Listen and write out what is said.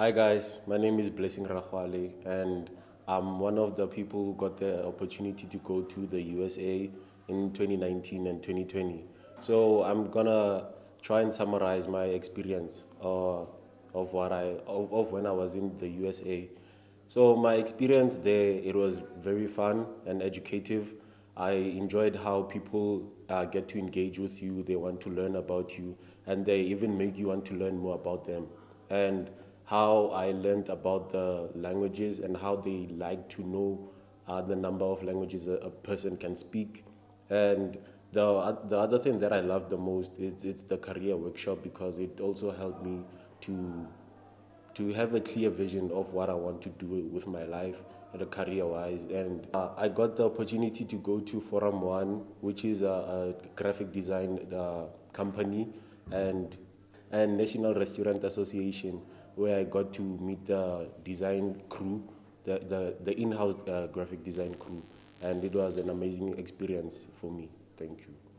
Hi guys, my name is Blessing Rahwale, and I'm one of the people who got the opportunity to go to the USA in 2019 and 2020. So I'm gonna try and summarize my experience uh, of what I of, of when I was in the USA. So my experience there it was very fun and educative. I enjoyed how people uh, get to engage with you. They want to learn about you, and they even make you want to learn more about them. And how I learned about the languages and how they like to know uh, the number of languages a, a, person can speak. And the, uh, the other thing that I love the most is it's the career workshop because it also helped me to, to have a clear vision of what I want to do with my life the career-wise. And uh, I got the opportunity to go to Forum One, which is a, a graphic design uh, company. And and National Restaurant Association, where I got to meet the design crew, the, the, the in-house uh, graphic design crew, and it was an amazing experience for me. Thank you.